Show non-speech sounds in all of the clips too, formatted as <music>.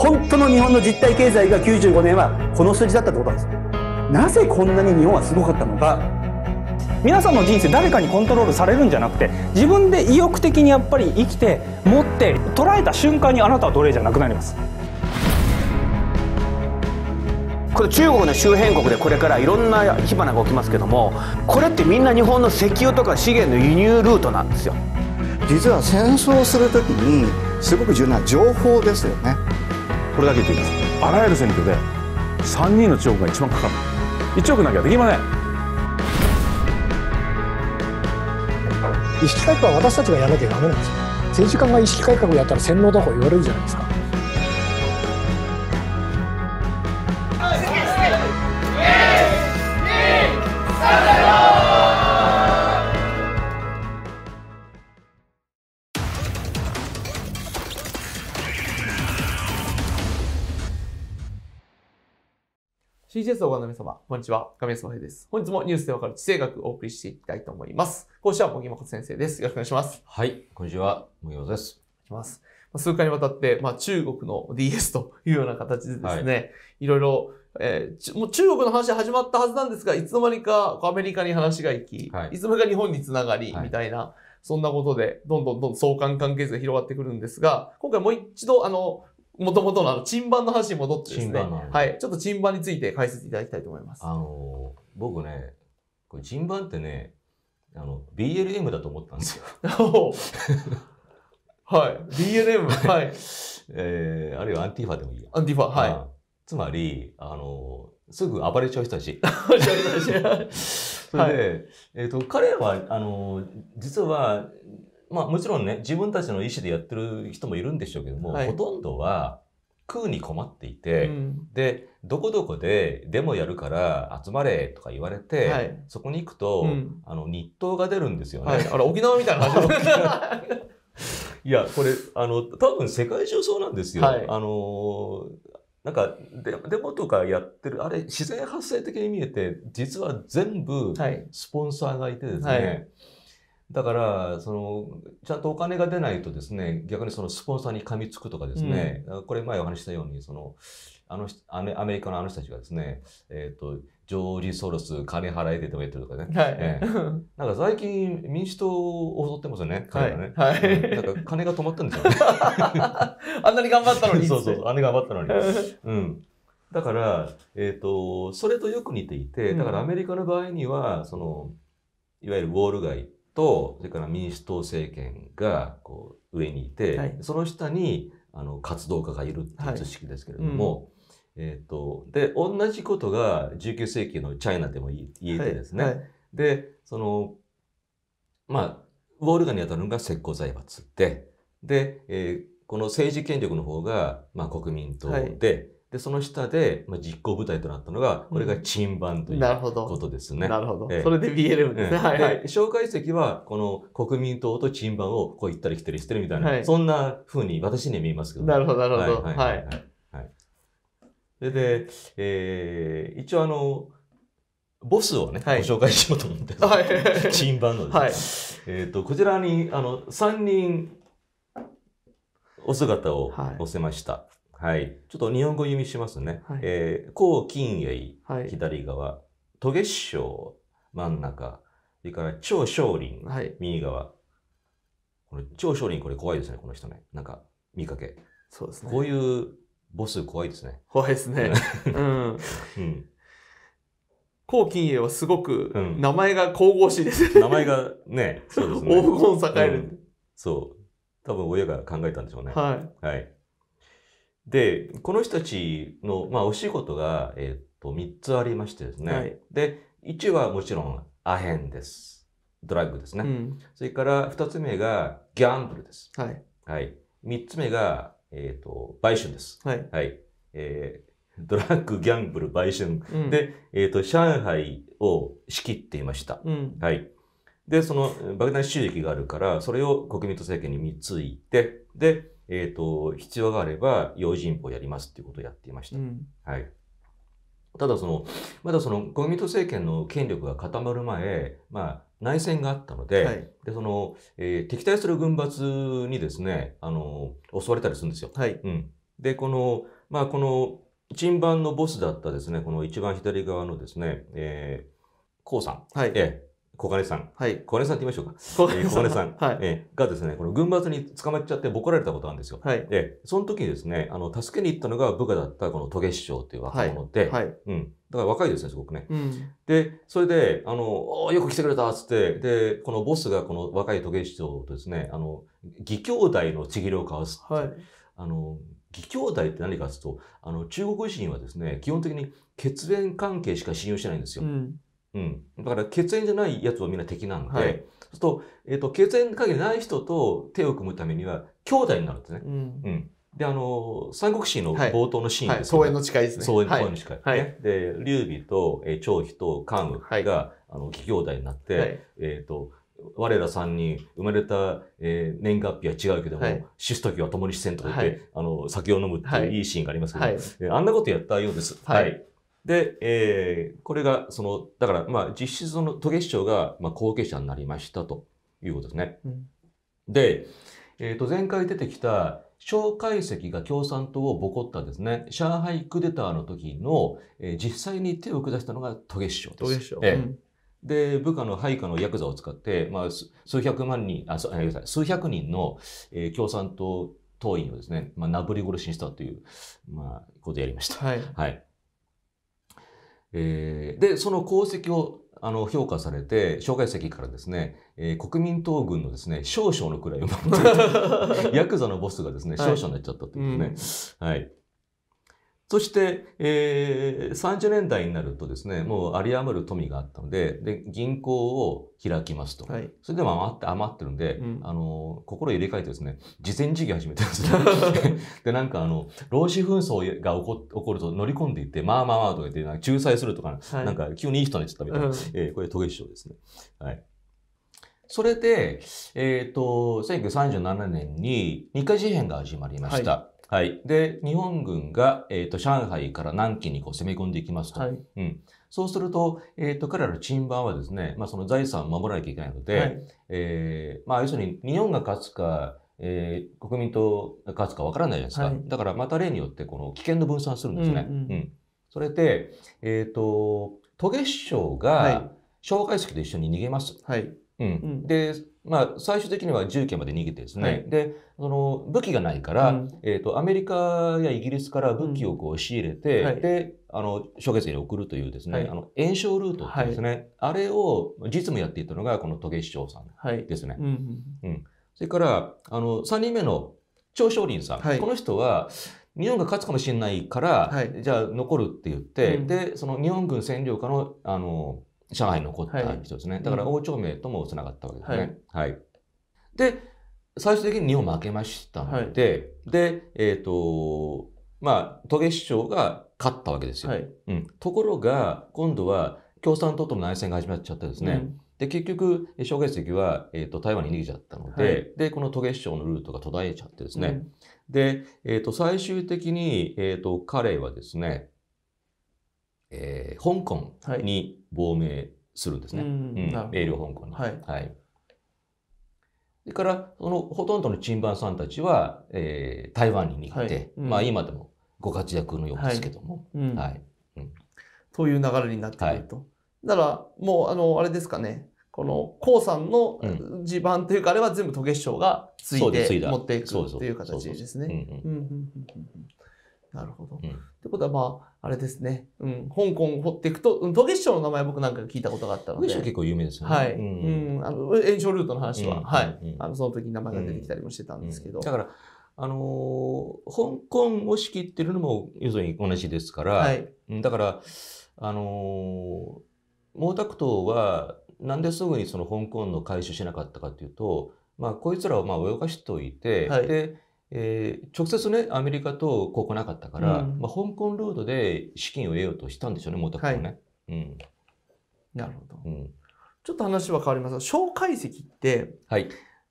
本当の日本の実体経済が95年はこの数字だったってことなんですなぜこんなに日本はすごかったのか皆さんの人生誰かにコントロールされるんじゃなくて自分で意欲的にやっぱり生きて持って捉えた瞬間にあなたは奴隷じゃなくなりますこれ中国の周辺国でこれからいろんな火花が起きますけどもこれってみんな日本の石油とか資源の輸入ルートなんですよ実は戦争する時にすごく重要な情報ですよねこれだけ言っていますあらゆる選挙で3人の1億が一番かかる1億なきゃできません意識改革は私たちがやらなきゃダメなんですよ政治家が意識改革をやったら洗脳だと言われるじゃないですか t j s をご覧の皆様、こんにちは。亀井聡平です。本日もニュースでわかる地政学をお送りしていきたいと思います。講師は茂木誠先生です。よろしくお願いします。はい、こんにちは。無用です。します。数回にわたって、まあ、中国の DS というような形でですね、はい、ろいろ、えー、もう中国の話始まったはずなんですが、いつの間にかアメリカに話が行き、はい、いつの間にか日本につながり、みたいな、はい、そんなことで、どんどんどん相関関係性が広がってくるんですが、今回もう一度、あの、もともとのあの、チンバンの話に戻ってですね、はい、ちょっとチンバンについて解説いただきたいと思います。あのー、僕ね、これチンバンってね、あの、BLM だと思ったんですよ。はい。BLM? はい。<laughs> えー、あるいはアンティファでもいいや。アンティファ、はい。つまり、あのー、すぐ暴れちゃう人たち。暴れちゃう人たち。<laughs> それで、はい、えっ、ー、と、彼は、あのー、実は、まあもちろんね、自分たちの意思でやってる人もいるんでしょうけども、はい、ほとんどは食うに困っていて、うん、で、どこどこでデモやるから集まれとか言われて、はい、そこに行くと、うん、あの日当が出るんですよね。はい、あれ沖縄みたいな <laughs> いや、これ、あの、多分世界中そうなんですよ。あのなんかデデモとかやってるあれ自然発生的に見えて実は全部スポンサーがいてですね、だから、その、ちゃんとお金が出ないとですね、逆にそのスポンサーに噛みつくとかですね、うん、これ前お話したように、その、あの、アメリカのあの人たちがですね、えっ、ー、と、ジョージ・ソロス、金払えてとか言ってるとかね。はいえー、なんか最近民主党を襲ってますよね、彼がね。はい、はいうん、なんか金が止まったんですよね。<laughs> あんなに頑張ったのにそうそう、あんなに頑張ったのに。うん。だから、えっ、ー、と、それとよく似ていて、だからアメリカの場合には、その、いわゆるウォール街とそれから民主党政権がこう上にいて、はい、その下にあの活動家がいるっていう図式ですけれども、はいうん、えーと、で同じことが19世紀のチャイナでも言えてですね、はい、でそのまあウォール街にあたるのが石膏財閥でで、えー、この政治権力の方が、まあ、国民党で、で、その下で、まあ、実行部隊となったのが、これがバンという、ことですね。なるほど。えそれで BLM ですね。えはいはい。蒋介石は、この国民党とバンをこう行ったり来たりしてるみたいな、はい、そんな風に私には見えますけど、ね、なるほど、なるほど。はいはいはい、はい。はい。それで、えー、一応あの、ボスをね、はい、ご紹介しようと思って、はい、<laughs> チンバンのです、ね、はい、えっ、と、こちらに、あの、3人、お姿を載せました。はいはい。ちょっと日本語読みしますね。はい、えー、高金鋭、はい、左側。渡月章、真ん中。それから、長少林、はい、右側。これ、長少林、これ怖いですね、この人ね。なんか、見かけ。そうですね。こういうボス怖いですね。怖いですね。うん。うん高金鋭はすごく、名前が神々しいです、うん、名前がね、そうですね。黄金栄える、うん、そう。多分親が考えたんでしょうね。はい。はい。で、この人たちの、まあ、お仕事が、えっ、と、3つありましてですね。はい、で、1はもちろん、アヘンです。ドラッグですね。うん、それから、2つ目が、ギャンブルです。はい。はい。3つ目が、えっ、と、売春です。はい。はい。えー、ドラッグ、ギャンブル、売春。うん、で、えっ、と、上海を仕切っていました。うん、はい。で、その、爆弾収益があるから、それを国民と政権に貢いて、で、えっ、ー、と、必要があれば、用心棒やりますっていうことをやっていました。うん、はい。ただその、まだその、国民党政権の権力が固まる前、まあ、内戦があったので、はい、でその、えー、敵対する軍閥にですね、あの、襲われたりするんですよ。はい。うん。で、この、まあ、この、陳番のボスだったですね、この一番左側のですね、えー、江さん。はい。え小金さん。はい。小金さんって言いましょうか。小金さん。さんはい、えー、がですね、この軍閥に捕まっちゃってボコられたことなんですよ。はい。で、その時にですね、あの、助けに行ったのが部下だったこの渡月師匠ていう若者で、はい、はい。うん。だから若いですね、すごくね。うん、で、それで、あの、よく来てくれたっつって、で、このボスがこの若い渡月師匠とですね、あの、義兄弟のちぎりを交わす。はい。あの、義兄弟って何かっいうと、あの、中国人はですね、基本的に血縁関係しか信用してないんですよ。うんうん、だから血縁じゃないやつをみんな敵なんで、はい、そうすると,、えーと、血縁関係ない人と手を組むためには兄弟になるんですね。うん、うんで、あの、三国志の冒頭のシーンですね。はいはい、の誓いですね。荘園の誓い、ね、はい。で、劉備と、えー、張飛と関羽が、はい、あの、義兄弟になって、はい、えっ、ー、と、我ら三人、生まれた、えー、年月日は違うけども、死す時は共に死せんとか言って、あの、酒を飲むっていういいシーンがありますけど、えー、あんなことやったようです。はいで、えー、これが、その、だから、まあ、実質その、渡月長が、まあ、後継者になりましたということですね。うん、で、えっ、ー、と、前回出てきた、蒋介石が共産党をボコったですね、上海クーデターの時の、えー、実際に手を下したのが渡月省です。渡月省。えー、うんで、部下の配下のヤクザを使って、まあ、数百万人、あ、す数百人の、えー、共産党党員をですね、まあ、なぶり殺しにしたという、まあ、ことをやりました。はい。はい。えー、で、その功績をあの評価されて、障害席からですね、えー、国民党軍のですね、少々のいを守って <laughs> ヤクザのボスがですね、少々になっちゃったっていうね。はい、はいそして、えー、30年代になるとですね、もう有り余る富があったので、で、銀行を開きますと。はい、それでも余って、余ってるんで、うん、あの、心入れ替えてですね、事前事業始めてますね。<laughs> で、なんかあの、労使紛争が起こ起こると乗り込んでいって、まあまあまあとか言って、仲裁するとか、はい、なんか急にいい人になっちゃったみたいな。うん、えー、これ、トゲ師匠ですね。はい。それで、えっ、ー、と、1937年に日課事変が始まりました。はいはい、で日本軍が、えーと、上海から南京にこう攻め込んでいきますと、はい、うん、そうすると,、えーと、彼らのチ盤はですね、まあ、その財産を守らなきゃいけないので、はい、えー、まあ、要するに日本が勝つか、えー、国民党が勝つかわからないじゃないですか、はい、だからまた例によってこの危険の分散するんですね。うん、うんうん、それで、えーと、と渡月省が、紹介式と一緒に逃げます。はいうん、うん、でまあ、最終的には重慶まで逃げてですね、はい、でその武器がないから、うん、えーと、アメリカやイギリスから武器をこう仕入れて、うんはい、であの諸月に送るというですね、はい、あの炎症ルートですね、あれを実務やっていたのがこの渡下市長さんですね。うん、うん、それからあの3人目の張少林さん、この人は日本が勝つかもしれないから、じゃあ残るって言って、でその日本軍占領下のあの上海に残った人ですね。はい、だから王朝名ともつながったわけですね。はい。はい、で、最終的に日本負けましたので、はい、で、えっ、ー、と、まあ、渡月市長が勝ったわけですよ。うん、ところが、今度は共産党との内戦が始まっちゃってですね、うん、で、結局、蒋介石は、えーと、台湾に逃げちゃったので、で、この渡月市長のルートが途絶えちゃってですね、うん、で、えっ、ー、と、最終的に、えっ、ー、と、彼はですね、えー、香港に亡命するんですね。はいうん、英領香港に。はい。はい、それから、そのほとんどのチンバンさんたちは、えー、台湾に逃げて、はいうん、まあ今でもご活躍のようですけども。はい。うん、はいうん、という流れになってくると。だから、もう、あの、あれですかね。この、江さんの地盤というか、あれは全部渡月章がついて持っていくという形ですね。なるほど。ってことは、まあ、あれですね。うん。香港掘っていくと、うん、トゲッショの名前僕なんか聞いたことがあったので。トゲッシ結構有名ですよね。はい。うん。うん、あの、炎症ルートの話は、うん、はい、うん、あの、その時に名前が出てきたりもしてたんですけど。だから、あのー、香港を仕切ってるのも、要するに同じですから、はい。だから、あのー、毛沢東は、なんですぐにその香港の回収しなかったかというと、まあ、こいつらをまあ泳がしておいて、はい、で、えー、直接ね、アメリカとここなかったから、うん、まあ、香港ロードで資金を得ようとしたんでしょうね、毛沢東ね、はいうん。なるほど、うん。ちょっと話は変わりますが、蒋介石って、はい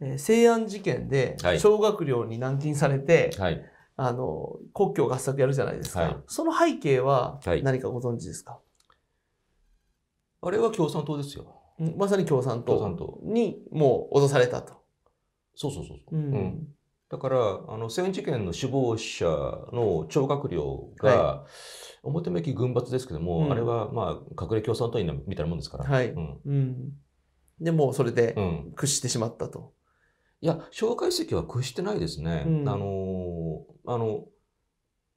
えー、西安事件で小学寮に軟禁されて、はい、あの国境合作やるじゃないですか、はい、その背景は何かご存知ですか、あれは共産党ですよ。まさに共産党にもう脅されたと。そうそうそうそう。うんだから、あの、戦治権の首謀者の聴覚量が、はい、表向き軍閥ですけども、うん、あれはまあ、隠れ共産党員みたいなもんですから。はい。うん。うん、でも、それで、屈してしまったと。いや、蒋介石は屈してないですね。あのあの、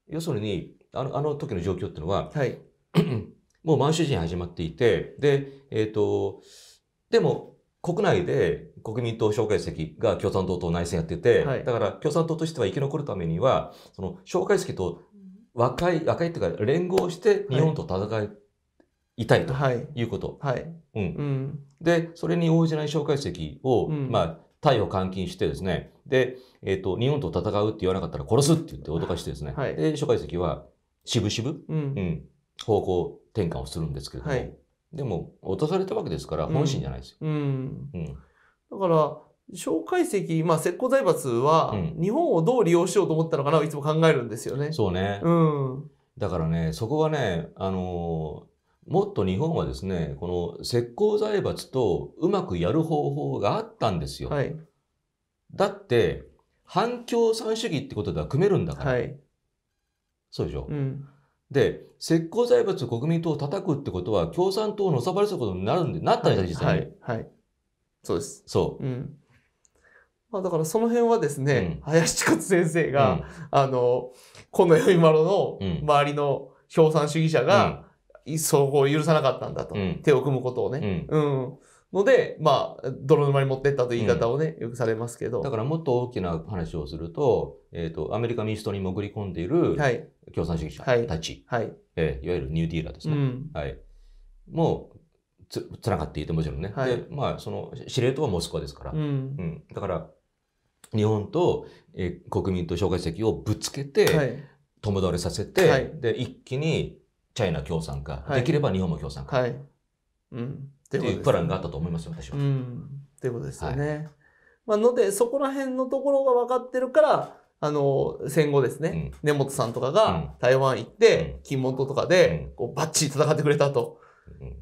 要するに、あの、あの時の状況っていうのは、はい。もう満州人始まっていて、で、えっ、ー、と、でも、国内で国民党蒋介石が共産党と内戦やってて、はい、だから共産党としては生き残るためには、その蒋介石と和解、和解っていうか連合して日本と戦いたいということ。はい。はい、うん、で、それに応じない蒋介石を、うん、まあ、逮捕監禁してですね、で、えっ、ー、と、日本と戦うって言わなかったら殺すって言って脅かしてですね、はい、で、蒋介石は、渋々、うん、方向転換をするんですけれども、でも、脅されたわけですから、本心じゃないですよ。うん、うんだから、介石、まあ、石膏財閥は、日本をどう利用しようと思ったのかなをいつも考えるんですよね。うん、そうね。うん。だからね、そこはね、あのー、もっと日本はですね、この石膏財閥とうまくやる方法があったんですよ。はい、だって、反共産主義ってことでは組めるんだから。はい、そうでしょ。うん、で、石膏財閥国民党を叩くってことは、共産党をのさばりすることになるんで、なったんですよ。はい。はいそうです。そう。うん。まあ、だからその辺はですね、うん、林勝先生が、うん、あの、今いまろの周りの共産主義者が、うん、そこを許さなかったんだと。手を組むことをね。うん。ので、まあ、泥沼に持ってったという言い方をね、よくされますけど。だからもっと大きな話をすると、えっ、ー、と、アメリカ民主党に潜り込んでいる、共産主義者たち、はいはいえー、いわゆるニューディーラーですね。はい。もうつつながっていてもちろんね、はい、でまあその司令塔はモスクワですから、うん、うん、だから日本と、えー、国民と蒋介石をぶつけて、はい、共倒れさせて、はい、で一気にチャイナ共産化、できれば日本も共産化、うん、っていうプランがあったと思いますよ、私は。うん、っていうことですよね。まあのでそこら辺のところが分かってるからあの、戦後ですね、うん、根本さんとかが台湾行って、金門島とかで、こう、バッチリ戦ってくれたと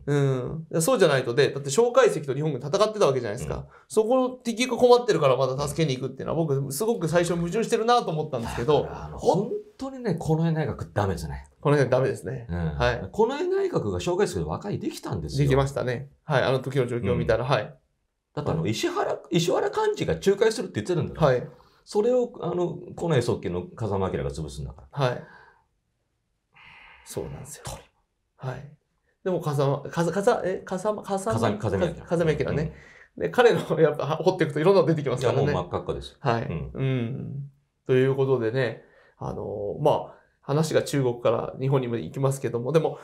うん、そうじゃないとで、だって蒋介石と日本軍戦ってたわけじゃないですか。うん、そこの敵が困ってるからまだ助けに行くっていうのは僕すごく最初矛盾してるなと思ったんですけど。本当にね、この辺内閣ダメですね。この辺ダメですね。うん、はい。この辺内閣が蒋介石で和解できたんですよ。できましたね。はい。あの時の状況を見たら、うん、はい。だってあの、石原、石原幹事が仲介するって言ってるんだから。はい。それを、あの、近衛側近の風間明が潰すんだから。はい。そうなんですよ。はい。でもか間、か風、え、かか風間、風間、か間、風間明ね。で、彼の、やっぱ、掘っていくといろんなの出てきますからね。いや、もう真っ赤っかです。はい。うん。うん、ということでね、あのー、まあ、話が中国から日本にも行きますけども、でも、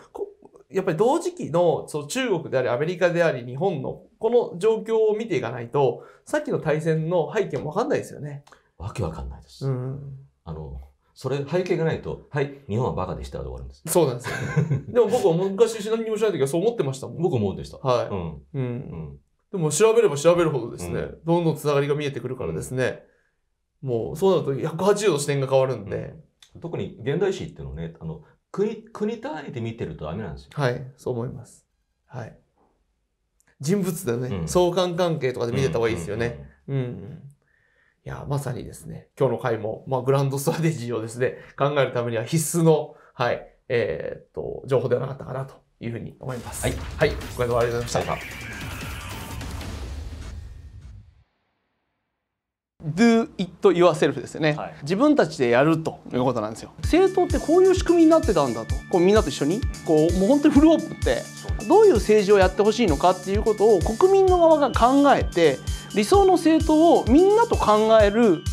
やっぱり同時期のそう中国でありアメリカであり日本のこの状況を見ていかないと、さっきの対戦の背景もわかんないですよね。わけわかんないです。うん、あの、それ背景がないと、はい、日本はバカでした終わるんです。そうなんですよ。<laughs> でも僕は昔何なみにもしない時はそう思ってましたもん。僕も思うでした。はい。うん。うん。でも調べれば調べるほどですね、どんどんつながりが見えてくるからですね、もうそうなると180度視点が変わるんで。特に現代史っていうのね、あの、国、国単位で見てるとダメなんですよ。はい、そう思います。はい。人物だね、相関関係とかで見てた方がいいですよね。うん。いや、まさにですね、今日の回も、まあ、ブランドストラテジーをですね、考えるためには必須の、はい、えー、っと、情報ではなかったかなというふうに思います。はい。はい。ご回答ありがとうございました。Do it yourself ですよね、はい、自分たちでやるということなんですよ政党ってこういう仕組みになってたんだとこうみんなと一緒にこうもう本当にフルオープンってどういう政治をやってほしいのかっていうことを国民の側が考えて理想の政党をみんなと考える